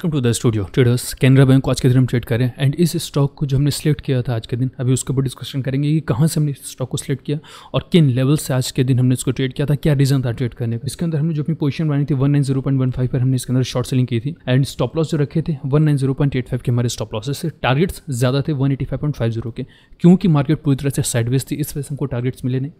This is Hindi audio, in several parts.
welcome to the studio traders Canara Bank को आज के दिन हम ट्रेड करें एंड इस स्टॉक को जो हमने सिलेक्ट किया था आज के दिन अभी उसके ऊपर डिस्कशन करेंगे कि कहाँ से हमने इस स्टॉक को सिलेक्ट किया और किन लेवल से आज के दिन हमने इसको ट्रेड किया था क्या रीजन था ट्रेड करने का इसके अंदर हमने जो अपनी पोजिशन बनाई थी one nine zero point one five पर हमने इसके अंदर शॉर्ट सेलिंग की थी एंड स्टॉप लॉस जो रखे थे one nine zero point eight five के हमारे स्टॉप लॉसेस से टारगेट्स ज़्यादा थे one eighty five point five zero के क्योंकि मार्केट पूरी तरह से साइडवेज थी इस वजह से हमको टारगेट्स मिले नहीं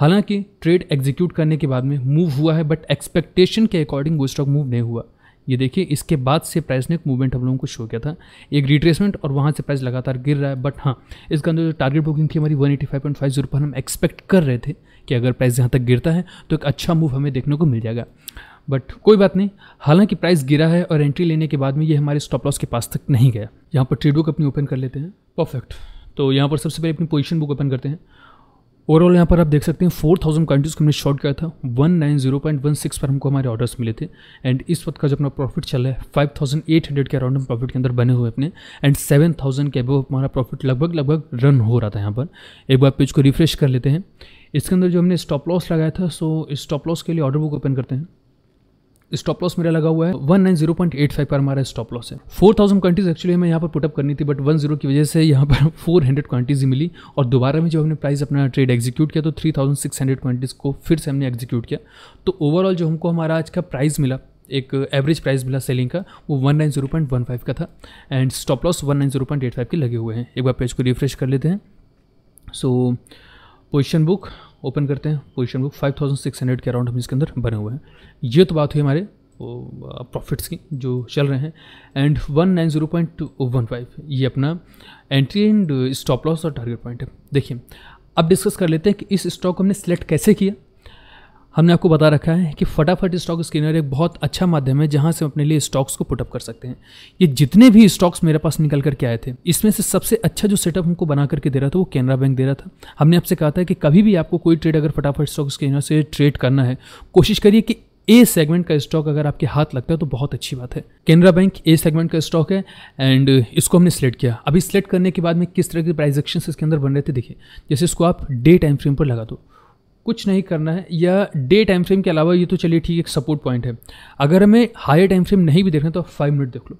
हालांकि ट्रेड एग्जीक्यूट करने के बाद में मूव हुआ है बट एक्सपेक्टेशन के अकॉर्डिंग वो स्टॉक मूव नहीं हुआ ये देखिए इसके बाद से प्राइस ने एक मूवमेंट हम लोगों को शो किया था एक रिट्रेसमेंट और वहाँ से प्राइस लगातार गिर रहा है बट हाँ इसके अंदर जो टारगेट बुकिंग थी हमारी one eighty five point five zero पर हम एक्सपेक्ट कर रहे थे कि अगर प्राइस यहाँ तक गिरता है तो एक अच्छा मूव हमें देखने को मिल जाएगा बट कोई बात नहीं हालांकि प्राइस गिरा है और एंट्री लेने के बाद में ये हमारे स्टॉप लॉस के पास तक नहीं गया यहाँ पर ट्रेड बुक अपनी ओपन कर लेते हैं परफेक्ट तो यहाँ पर सबसे पहले अपनी पोजीशन बुक ओपन करते हैं ओवरऑल यहाँ पर आप देख सकते हैं फोर थाउजेंड कंट्रीज को हमने शॉर्ट किया था one nine zero point one six पर हमको हमारे ऑर्डर्स मिले थे एंड इस वक्त का जो अपना प्रॉफिट चला है फाइव थाउजेंड एट हंड्रेड के अराउंड हम प्रॉफिट के अंदर बने हुए अपने एंड सेवन थाउजेंड के अबव हमारा प्रॉफिट लगभग लगभग रन हो रहा था यहाँ पर एक बार पेज को रिफ्रेश कर लेते हैं इसके अंदर जो हमने स्टॉप लॉस लगाया था सो इस स्टॉप लॉस के लिए ऑर्डर बुक ओपन करते हैं स्टॉप लॉस मेरा लगा हुआ है one nine zero point eight five पर हमारा स्टॉप लॉस है फोर थाउजेंड क्वांटिटीज एक्चुअली हमें यहाँ पर पुटअप करनी थी बट वन जीरो की वजह से यहाँ पर फोर हंड्रेड क्वांटिटीज मिली और दोबारा में जब हमने प्राइस अपना ट्रेड एग्जीक्यूट किया तो three thousand six hundred quantities को फिर से हमने एग्जीक्यूट किया तो ओवरऑल जो हमको हमारा आज का प्राइस मिला एक एवरेज प्राइस मिला सेलिंग का वो one nine zero point one five का था and stop loss one nine zero point eight five के लगे हुए हैं एक बार पेज को रिफ्रेश कर लेते हैं सो पोजिशन बुक ओपन करते हैं पोजिशन बुक हंड्रेड के अराउंड हम इसके अंदर बने हुए हैं ये तो बात हुई हमारे प्रॉफिट्स की जो चल रहे हैं and one nine zero point one five ये अपना एंट्री एंड स्टॉप लॉस और टारगेट पॉइंट है देखिए अब डिस्कस कर लेते हैं कि इस स्टॉक को हमने सेलेक्ट कैसे किया हमने आपको बता रखा है कि फटाफट स्टॉक स्कैनर एक बहुत अच्छा माध्यम है जहां से हम अपने लिए स्टॉक्स को पुटअप कर सकते हैं ये जितने भी स्टॉक्स मेरे पास निकल करके आए थे इसमें से सबसे अच्छा जो सेटअप हमको बना करके दे रहा था वो कैनरा बैंक दे रहा था हमने आपसे कहा था कि कभी भी आपको कोई ट्रेड अगर फटाफट स्टॉक स्कैनर से ट्रेड करना है कोशिश करिए कि ए सेगमेंट का स्टॉक अगर आपके हाथ लगता है तो बहुत अच्छी बात है केनरा बैंक ए सेगमेंट का स्टॉक है एंड इसको हमने सेलेक्ट किया अभी सिलेक्ट करने के बाद में किस तरह के प्राइजेक्शन इसके अंदर बन रहे थे देखिए जैसे इसको आप डे टाइम फ्रेम पर लगा दो कुछ नहीं करना है या डे टाइम फ्रेम के अलावा ये तो चलिए ठीक एक सपोर्ट पॉइंट है अगर हमें हायर टाइम फ्रेम नहीं भी देखना तो फाइव मिनट देख लो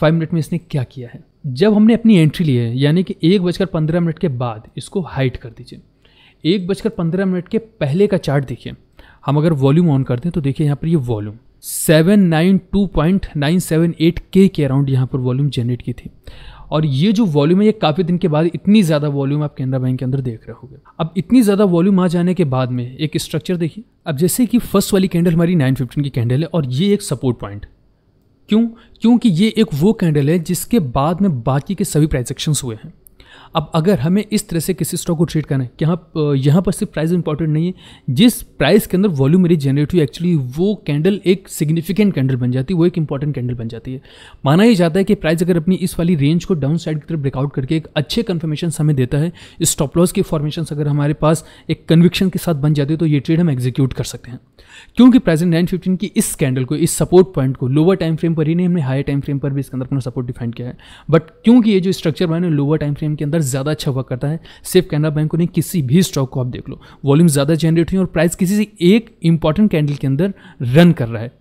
फाइव मिनट में इसने क्या किया है जब हमने अपनी एंट्री ली है यानी कि एक बजकर पंद्रह मिनट के बाद इसको हाइट कर दीजिए एक बजकर पंद्रह मिनट के पहले का चार्ट देखिए हम अगर वॉल्यूम ऑन करते हैं तो देखिए यहाँ पर ये volume seven nine nine two point eight के के अराउंड यहाँ पर वॉल्यूम जनरेट की थी और ये जो वॉल्यूम है ये काफ़ी दिन के बाद इतनी ज़्यादा वॉल्यूम आप केनरा बैंक के अंदर देख रहे होगे अब इतनी ज़्यादा वॉल्यूम आ जाने के बाद में एक स्ट्रक्चर देखिए अब जैसे कि फर्स्ट वाली कैंडल हमारी नाइन फिफ्टीन की कैंडल है और ये एक सपोर्ट पॉइंट क्यों क्योंकि ये एक वो कैंडल है जिसके बाद में बाकी के सभी प्राइजेक्शन हुए हैं अब अगर हमें इस तरह से किसी स्टॉक को ट्रेड करना है कि हाँ यहाँ पर सिर्फ प्राइस इंपॉर्टेंट नहीं है जिस प्राइस के अंदर वॉल्यूम मेरी जनरेट हुई एक्चुअली वो कैंडल एक सिग्निफिकेंट कैंडल बन जाती है वो एक इंपॉर्टेंट कैंडल बन जाती है माना ही जाता है कि प्राइस अगर अपनी इस वाली रेंज को डाउन साइड की तरफ ब्रेकआउट करके एक अच्छे कन्फर्मेशन हमें देता है स्टॉप लॉस की फॉर्मेशन अगर हमारे पास एक कन्विक्शन के साथ बन जाती है तो ये ट्रेड हम एग्जीक्यूट कर सकते हैं क्योंकि प्रेजेंट नाइन फिफ्टीन की इस कैंडल को इस सपोर्ट पॉइंट को लोअर टाइम फ्रेम पर ही नहीं हमने हाई टाइम फ्रेम पर भी इसके अंदर अपना सपोर्ट डिफाइंड किया है बट क्योंकि ये जो स्ट्रक्चर बना है लोअर टाइम फ्रेम के अंदर ज़्यादा अच्छा हुआ करता है सिर्फ कैनरा बैंक को नहीं किसी भी स्टॉक को आप देख लो वॉल्यूम ज़्यादा जनरेट हुई और प्राइस किसी से एक इंपॉर्टेंट कैंडल के अंदर रन कर रहा है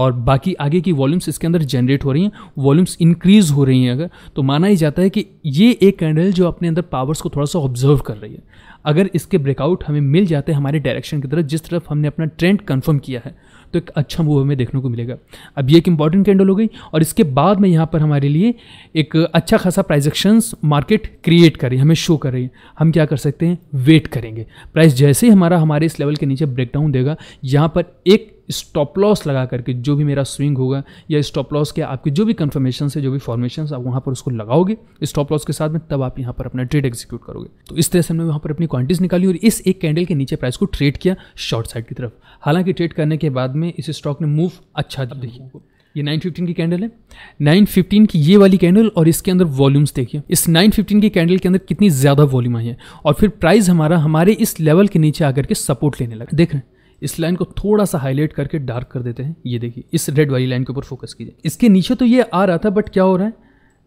और बाकी आगे की वॉल्यूम्स इसके अंदर जनरेट हो रही हैं वॉल्यूम्स इंक्रीज हो रही हैं अगर तो माना ही जाता है कि ये एक कैंडल जो अपने अंदर पावर्स को थोड़ा सा ऑब्जर्व कर रही है अगर इसके ब्रेकआउट हमें मिल जाते हैं हमारे डायरेक्शन की तरफ जिस तरफ हमने अपना ट्रेंड कन्फर्म किया है तो एक अच्छा मूव हमें देखने को मिलेगा अब ये एक इंपॉर्टेंट कैंडल हो गई और इसके बाद में यहाँ पर हमारे लिए एक अच्छा खासा प्राइजेक्शंस मार्केट क्रिएट कर रही है हमें शो कर रही है हम क्या कर सकते हैं वेट करेंगे प्राइस जैसे ही हमारा हमारे इस लेवल के नीचे ब्रेकडाउन देगा यहाँ पर एक स्टॉप लॉस लगा करके जो भी मेरा स्विंग होगा या स्टॉप लॉस के आपके जो भी कन्फर्मेशन है जो भी फॉर्मेशन आप वहाँ पर उसको लगाओगे स्टॉप लॉस के साथ में तब आप यहाँ पर अपना ट्रेड एग्जीक्यूट करोगे तो इस तरह से हमने वहाँ पर अपनी क्वांटिटीज निकाली और इस एक कैंडल के नीचे प्राइस को ट्रेड किया शॉर्ट साइड की तरफ हालांकि ट्रेड करने के बाद में इस स्टॉक ने मूव अच्छा देखिए ये 915 की कैंडल है 915 की ये वाली कैंडल और इसके अंदर वॉल्यूम्स देखिए इस 915 की कैंडल के अंदर कितनी ज़्यादा वॉल्यूम आई है और फिर प्राइस हमारा हमारे इस लेवल के नीचे आकर के सपोर्ट लेने लगा देख रहे हैं इस लाइन को थोड़ा सा हाईलाइट करके डार्क कर देते हैं ये देखिए इस रेड वाली लाइन के ऊपर फोकस कीजिए इसके नीचे तो ये आ रहा था बट क्या हो रहा है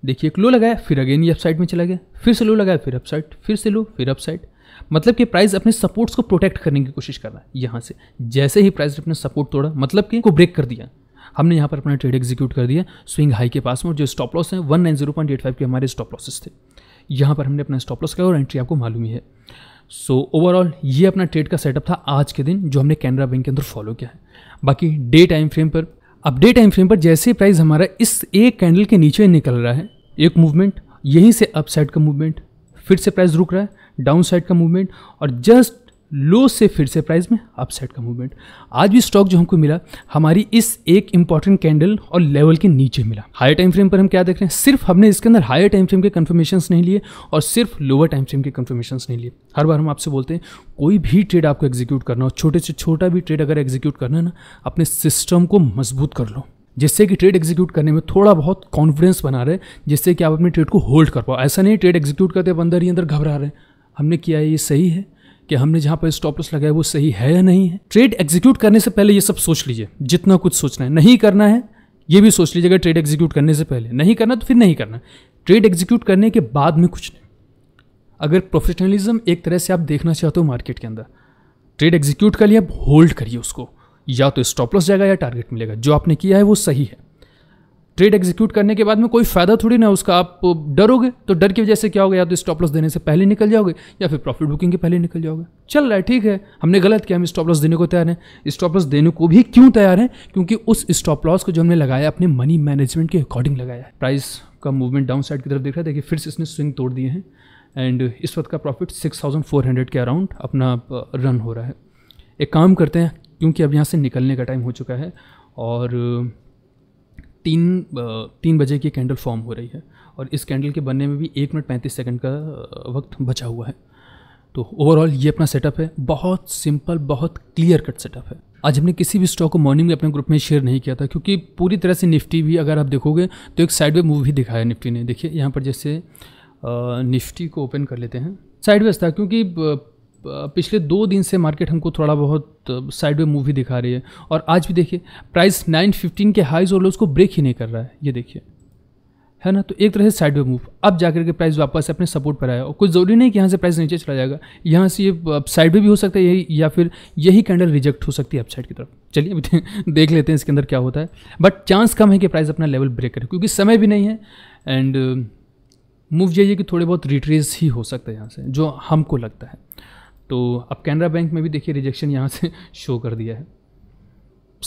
देखिए एक लो लगाया फिर अगेन ये अपसाइड में चला गया फिर से लो लगाया फिर अपसाइड फिर से लो फिर अपसाइड मतलब कि प्राइस अपने सपोर्ट्स को प्रोटेक्ट करने की कोशिश कर रहा है यहाँ से जैसे ही प्राइस अपने सपोर्ट तोड़ा मतलब कि को ब्रेक कर दिया हमने यहाँ पर अपना ट्रेड एग्जीक्यूट कर दिया स्विंग हाई के पास में जो स्टॉप लॉस हैं one nine zero point eight five के हमारे स्टॉप लॉसेस थे यहाँ पर हमने अपना स्टॉप लॉस किया और एंट्री आपको मालूम ही है सो so, ओवरऑल ये अपना ट्रेड का सेटअप था आज के दिन जो हमने कैनरा बैंक के अंदर फॉलो किया है बाकी डे टाइम फ्रेम पर अब डे टाइम फ्रेम पर जैसे प्राइस हमारा इस एक कैंडल के नीचे निकल रहा है एक मूवमेंट यहीं से अप साइड का मूवमेंट फिर से प्राइस रुक रहा है डाउन साइड का मूवमेंट और जस्ट लो से फिर से प्राइस में अपसाइड का मूवमेंट आज भी स्टॉक जो हमको मिला हमारी इस एक इंपॉर्टेंट कैंडल और लेवल के नीचे मिला हायर टाइम फ्रेम पर हम क्या देख रहे हैं सिर्फ हमने इसके अंदर हायर टाइम फ्रेम के कंफर्मेशन नहीं लिए और सिर्फ लोअर टाइम फ्रेम के कंफर्मेशन नहीं लिए हर बार हम आपसे बोलते हैं कोई भी ट्रेड आपको एग्जीक्यूट करना हो छोटे से छोटा भी ट्रेड अगर एग्जीक्यूट करना है ना अपने सिस्टम को मजबूत कर लो जिससे कि ट्रेड एग्जीक्यूट करने में थोड़ा बहुत कॉन्फिडेंस बना रहे जिससे कि आप अपने ट्रेड को होल्ड कर पाओ ऐसा नहीं ट्रेड एग्जीक्यूट करते अंदर ही अंदर घबरा रहे हमने किया ये सही है कि हमने जहाँ पर स्टॉप लॉस लगाया वो सही है या नहीं है ट्रेड एग्जीक्यूट करने से पहले ये सब सोच लीजिए जितना कुछ सोचना है नहीं करना है ये भी सोच लीजिएगा ट्रेड एग्जीक्यूट करने से पहले नहीं करना तो फिर नहीं करना ट्रेड एग्जीक्यूट करने के बाद में कुछ नहीं अगर प्रोफेशनलिज्म एक तरह से आप देखना चाहते हो मार्केट के अंदर ट्रेड एग्जीक्यूट कर लिया होल्ड करिए उसको या तो स्टॉप लॉस जाएगा या टारगेट मिलेगा जो आपने किया है वो सही है ट्रेड एग्जीक्यूट करने के बाद में कोई फ़ायदा थोड़ी ना उसका आप डरोगे तो डर की वजह से क्या होगा या तो स्टॉप लॉस देने से पहले निकल जाओगे या फिर प्रॉफिट बुकिंग के पहले निकल जाओगे चल रहा है ठीक है हमने गलत किया हम स्टॉप लॉस देने को तैयार हैं स्टॉप लॉस देने को भी क्यों तैयार हैं क्योंकि उस स्टॉप लॉस को जो हमने लगाया अपने मनी मैनेजमेंट के अकॉर्डिंग लगाया है प्राइस का मूवमेंट डाउन साइड की तरफ देख रहा है देखिए फिर से इसने स्विंग तोड़ दिए हैं एंड इस वक्त का profit six thousand four hundred के अराउंड अपना रन uh, हो रहा है एक काम करते हैं क्योंकि अब यहाँ से निकलने का टाइम हो चुका है और तीन तीन बजे की कैंडल फॉर्म हो रही है और इस कैंडल के बनने में भी एक मिनट पैंतीस सेकंड का वक्त बचा हुआ है तो ओवरऑल ये अपना सेटअप है बहुत सिंपल बहुत क्लियर कट सेटअप है आज हमने किसी भी स्टॉक को मॉर्निंग में अपने ग्रुप में शेयर नहीं किया था क्योंकि पूरी तरह से निफ्टी भी अगर आप देखोगे तो एक साइडवे मूव भी दिखाया निफ्टी ने देखिए यहाँ पर जैसे निफ्टी को ओपन कर लेते हैं साइडवेज था क्योंकि पिछले दो दिन से मार्केट हमको थोड़ा बहुत साइड में मूवी दिखा रही है और आज भी देखिए प्राइस 915 के हाईज और लोज को ब्रेक ही नहीं कर रहा है ये देखिए है ना तो एक तरह से साइड वे मूव अब जाकर के प्राइस वापस अपने सपोर्ट पर आया और कुछ ज़रूरी नहीं कि यहाँ से प्राइस नीचे चला जाएगा यहाँ से ये साइड वे भी हो सकता है यही या फिर यही कैंडल रिजेक्ट हो सकती है अपसाइड की तरफ चलिए अभी देख लेते हैं इसके अंदर क्या होता है बट चांस कम है कि प्राइस अपना लेवल ब्रेक करे क्योंकि समय भी नहीं है एंड मूव यही है कि थोड़े बहुत रिट्रेस ही हो सकता है यहाँ से जो हमको लगता है तो अब कैनरा बैंक में भी देखिए रिजेक्शन यहाँ से शो कर दिया है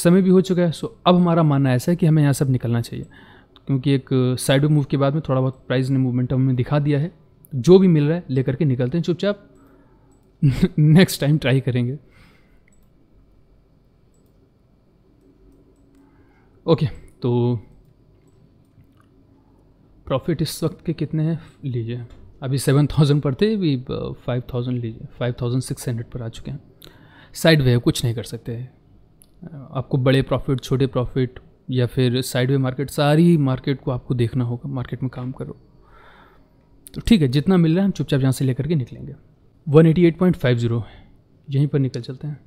समय भी हो चुका है सो अब हमारा मानना ऐसा है कि हमें यहाँ सब निकलना चाहिए क्योंकि एक साइड मूव के बाद में थोड़ा बहुत प्राइस ने मूवमेंट हमें दिखा दिया है जो भी मिल रहा है लेकर के निकलते हैं चुपचाप नेक्स्ट टाइम ट्राई करेंगे ओके तो प्रॉफिट इस वक्त के कितने हैं लीजिए अभी सेवन थाउजेंड पर थे अभी फाइव थाउजेंड लीजिए फाइव थाउजेंड सिक्स हंड्रेड पर आ चुके हैं साइड वे कुछ नहीं कर सकते आपको बड़े प्रॉफिट छोटे प्रॉफिट या फिर साइड वे मार्केट सारी मार्केट को आपको देखना होगा मार्केट में काम करो तो ठीक है जितना मिल रहा है हम चुपचाप यहाँ से लेकर के निकलेंगे one eighty eight point five है यहीं पर निकल चलते हैं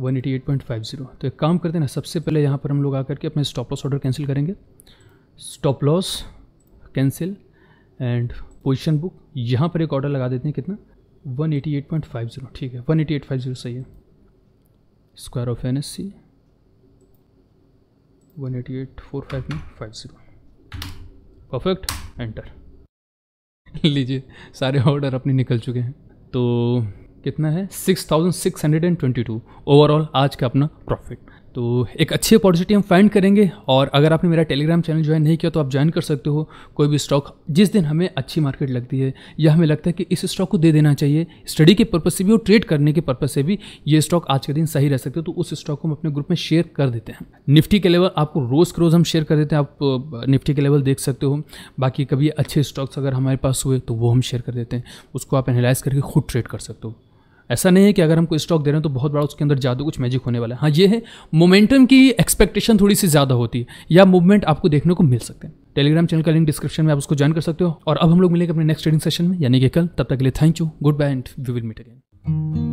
one eighty eight point five zero तो एक काम करते हैं ना सबसे पहले यहाँ पर हम लोग आकर के अपने स्टॉप लॉस ऑर्डर कैंसिल करेंगे stop loss cancel and position book यहाँ पर एक ऑर्डर लगा देते हैं कितना 188.50 ठीक है 188.50 सही है square off N S C one eighty eight four five में फाइव जीरो परफेक्ट एंटर लीजिए सारे ऑर्डर अपने निकल चुके हैं तो कितना है six thousand six hundred and twenty two overall आज का अपना प्रॉफिट तो एक अच्छी अपॉर्चुनिटी हम फाइंड करेंगे और अगर आपने मेरा टेलीग्राम चैनल ज्वाइन नहीं किया तो आप ज्वाइन कर सकते हो कोई भी स्टॉक जिस दिन हमें अच्छी मार्केट लगती है या हमें लगता है कि इस स्टॉक को दे देना चाहिए स्टडी के पर्पज़ से भी और ट्रेड करने के पर्पज़ से भी ये स्टॉक आज के दिन सही रह सकते हो तो उस स्टॉक को हम अपने ग्रुप में शेयर कर देते हैं निफ्टी के लेवल आपको रोज़ क्रोज़ हम शेयर कर देते हैं आप निफ्टी के लेवल देख सकते हो बाकी कभी अच्छे स्टॉक्स अगर हमारे पास हुए तो वो हम शेयर कर देते हैं उसको आप एनालाइज करके खुद ट्रेड कर सकते हो ऐसा नहीं है कि अगर हम कोई स्टॉक दे रहे हैं तो बहुत बड़ा उसके अंदर ज़्यादा कुछ मैजिक होने वाला है हाँ ये है मोमेंटम की एक्सपेक्टेशन थोड़ी सी ज़्यादा होती है या मूवमेंट आपको देखने को मिल सकते हैं टेलीग्राम चैनल का लिंक डिस्क्रिप्शन में आप उसको ज्वाइन कर सकते हो और अब हम लोग मिलेंगे अपने नेक्स्ट ट्रेडिंग सेशन में यानी कि कल तब तक के लिए thank you goodbye and we will meet again